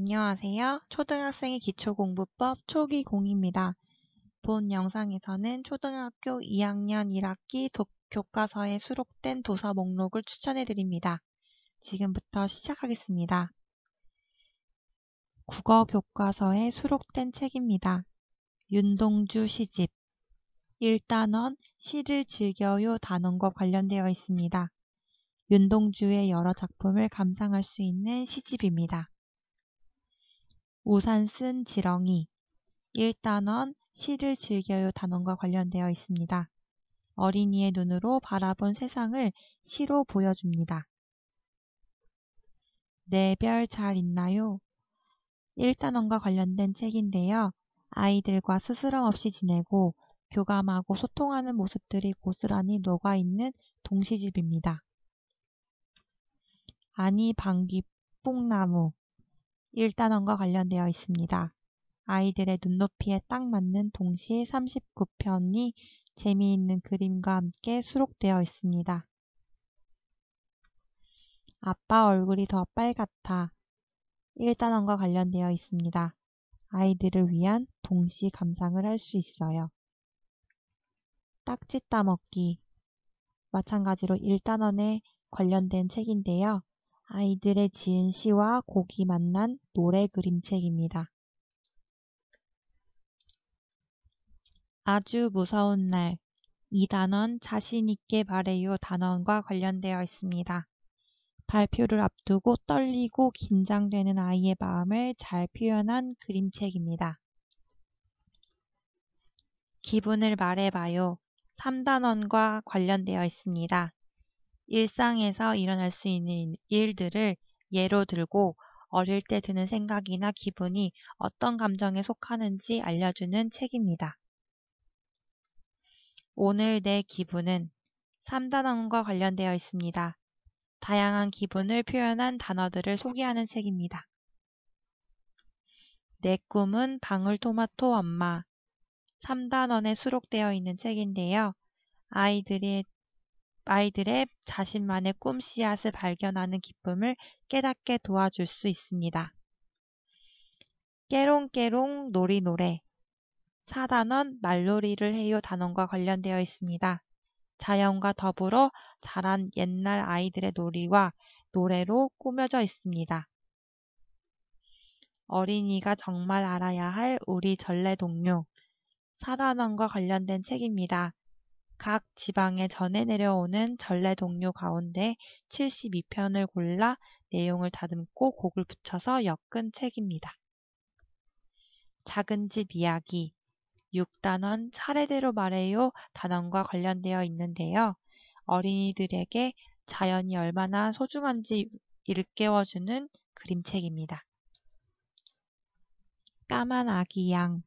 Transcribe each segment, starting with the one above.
안녕하세요. 초등학생의 기초공부법 초기공입니다. 본 영상에서는 초등학교 2학년 1학기 교과서에 수록된 도서 목록을 추천해 드립니다. 지금부터 시작하겠습니다. 국어 교과서에 수록된 책입니다. 윤동주 시집 1단원 시를 즐겨요 단원과 관련되어 있습니다. 윤동주의 여러 작품을 감상할 수 있는 시집입니다. 우산 쓴 지렁이 1단원 시를 즐겨요 단원과 관련되어 있습니다. 어린이의 눈으로 바라본 세상을 시로 보여줍니다. 내별 네 잘 있나요? 1단원과 관련된 책인데요. 아이들과 스스럼 없이 지내고 교감하고 소통하는 모습들이 고스란히 녹아있는 동시집입니다. 아니 방귀 뽕나무 1단원과 관련되어 있습니다. 아이들의 눈높이에 딱 맞는 동시 39편이 재미있는 그림과 함께 수록되어 있습니다. 아빠 얼굴이 더 빨갛다. 1단원과 관련되어 있습니다. 아이들을 위한 동시 감상을 할 수 있어요. 딱지 따먹기. 마찬가지로 1단원에 관련된 책인데요. 아이들의 지은 시와 곡이 만난 노래 그림책입니다. 아주 무서운 날. 이 단원 자신있게 말해요 단원과 관련되어 있습니다. 발표를 앞두고 떨리고 긴장되는 아이의 마음을 잘 표현한 그림책입니다. 기분을 말해봐요. 3단원과 관련되어 있습니다. 일상에서 일어날 수 있는 일들을 예로 들고 어릴 때 드는 생각이나 기분이 어떤 감정에 속하는지 알려주는 책입니다. 오늘 내 기분은 3단원과 관련되어 있습니다. 다양한 기분을 표현한 단어들을 소개하는 책입니다. 내 꿈은 방울토마토 엄마 3단원에 수록되어 있는 책인데요. 아이들의 아이들의 자신만의 꿈 씨앗을 발견하는 기쁨을 깨닫게 도와줄 수 있습니다. 깨롱깨롱 놀이노래 4단원 말놀이를 해요 단원과 관련되어 있습니다. 자연과 더불어 자란 옛날 아이들의 놀이와 노래로 꾸며져 있습니다. 어린이가 정말 알아야 할 우리 전래 동요4단원과 관련된 책입니다. 각 지방에 전해 내려오는 전래 동료 가운데 72편을 골라 내용을 다듬고 곡을 붙여서 엮은 책입니다. 작은 집 이야기 6단원 차례대로 말해요 단원과 관련되어 있는데요. 어린이들에게 자연이 얼마나 소중한지 일깨워주는 그림책입니다. 까만 아기 양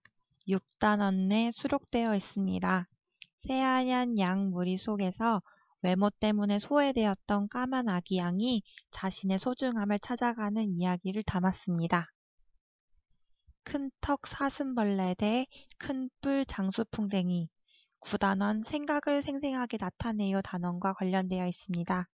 6단원에 수록되어 있습니다. 새하얀 양 무리 속에서 외모 때문에 소외되었던 까만 아기 양이 자신의 소중함을 찾아가는 이야기를 담았습니다. 큰 턱 사슴벌레 대 큰 뿔 장수풍뎅이 구단원 생각을 생생하게 나타내요 단원과 관련되어 있습니다.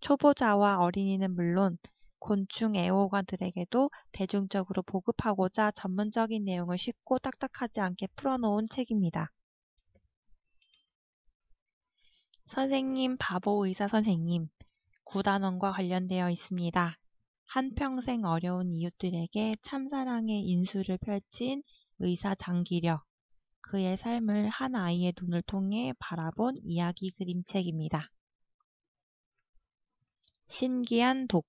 초보자와 어린이는 물론 곤충 애호가들에게도 대중적으로 보급하고자 전문적인 내용을 쉽고 딱딱하지 않게 풀어놓은 책입니다. 선생님 바보 의사 선생님 구단원과 관련되어 있습니다. 한평생 어려운 이웃들에게 참사랑의 인수를 펼친 의사 장기력 그의 삶을 한 아이의 눈을 통해 바라본 이야기 그림책입니다. 신기한 독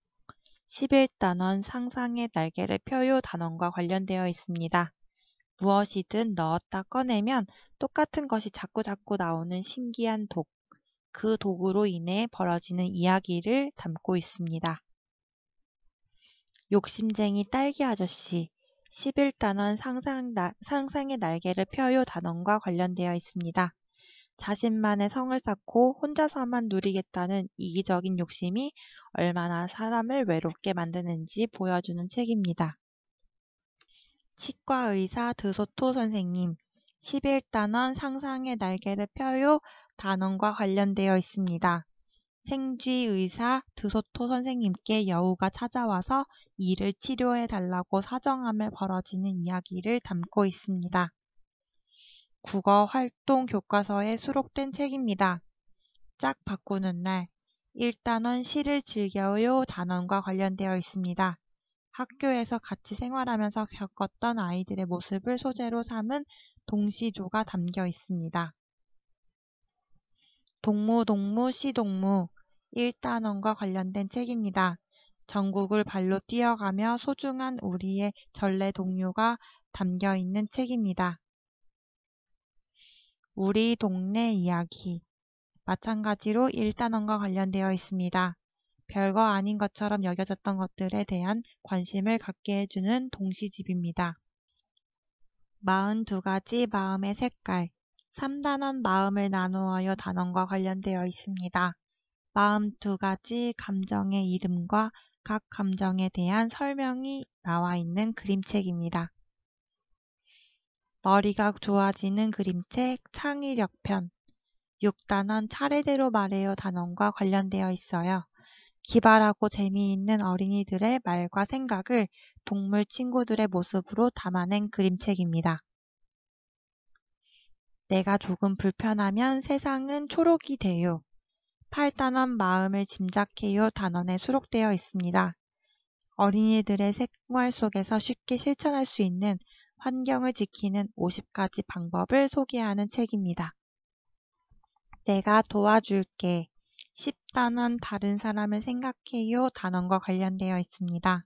11단원 상상의 날개를 펴요 단원과 관련되어 있습니다. 무엇이든 넣었다 꺼내면 똑같은 것이 자꾸자꾸 나오는 신기한 독. 그 도구로 인해 벌어지는 이야기를 담고 있습니다. 욕심쟁이 딸기 아저씨 11단원 상상, 상상의 날개를 펴요 단원과 관련되어 있습니다. 자신만의 성을 쌓고 혼자서만 누리겠다는 이기적인 욕심이 얼마나 사람을 외롭게 만드는지 보여주는 책입니다. 치과 의사 드소토 선생님 1 1 단원 상상의 날개를 펴요 단원과 관련되어 있습니다. 생쥐 의사 드소토 선생님께 여우가 찾아와서 이를 치료해 달라고 사정함에 벌어지는 이야기를 담고 있습니다. 국어 활동 교과서에 수록된 책입니다. 짝 바꾸는 날 1단원 시를 즐겨요 단원과 관련되어 있습니다. 학교에서 같이 생활하면서 겪었던 아이들의 모습을 소재로 삼은 동시조가 담겨 있습니다. 동무, 동무, 시동무 1단원과 관련된 책입니다. 전국을 발로 뛰어가며 소중한 우리의 전래 동료가 담겨 있는 책입니다. 우리 동네 이야기 마찬가지로 1단원과 관련되어 있습니다. 별거 아닌 것처럼 여겨졌던 것들에 대한 관심을 갖게 해주는 동시집입니다. 42가지 마음의 색깔, 3단원 마음을 나누어요 단원과 관련되어 있습니다. 마음 두 가지 감정의 이름과 각 감정에 대한 설명이 나와 있는 그림책입니다. 머리가 좋아지는 그림책 창의력편 6단원 차례대로 말해요 단원과 관련되어 있어요. 기발하고 재미있는 어린이들의 말과 생각을 동물 친구들의 모습으로 담아낸 그림책입니다. 내가 조금 불편하면 세상은 초록이 돼요. 8단원 마음을 짐작해요 단원에 수록되어 있습니다. 어린이들의 생활 속에서 쉽게 실천할 수 있는 환경을 지키는 50가지 방법을 소개하는 책입니다. 내가 도와줄게. 10단원 다른 사람을 생각해요 단원과 관련되어 있습니다.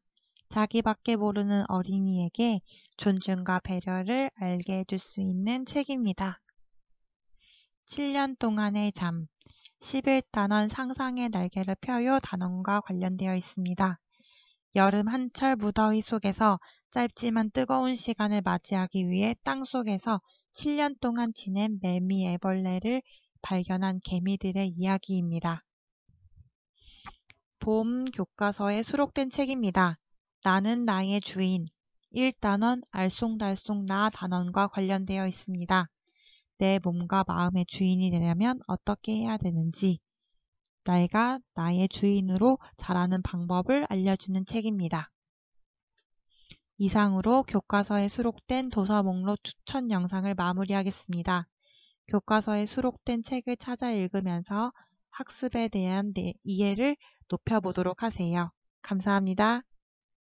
자기밖에 모르는 어린이에게 존중과 배려를 알게 해줄 수 있는 책입니다. 7년 동안의 잠 11단원 상상의 날개를 펴요 단원과 관련되어 있습니다. 여름 한철 무더위 속에서 짧지만 뜨거운 시간을 맞이하기 위해 땅 속에서 7년 동안 지낸 매미 애벌레를 발견한 개미들의 이야기입니다. 봄 교과서에 수록된 책입니다. 나는 나의 주인 1단원 알쏭달쏭 나 단원과 관련되어 있습니다. 내 몸과 마음의 주인이 되려면 어떻게 해야 되는지 내가 나의 주인으로 자라는 방법을 알려주는 책입니다. 이상으로 교과서에 수록된 도서 목록 추천 영상을 마무리하겠습니다. 교과서에 수록된 책을 찾아 읽으면서 학습에 대한 이해를 높여보도록 하세요. 감사합니다.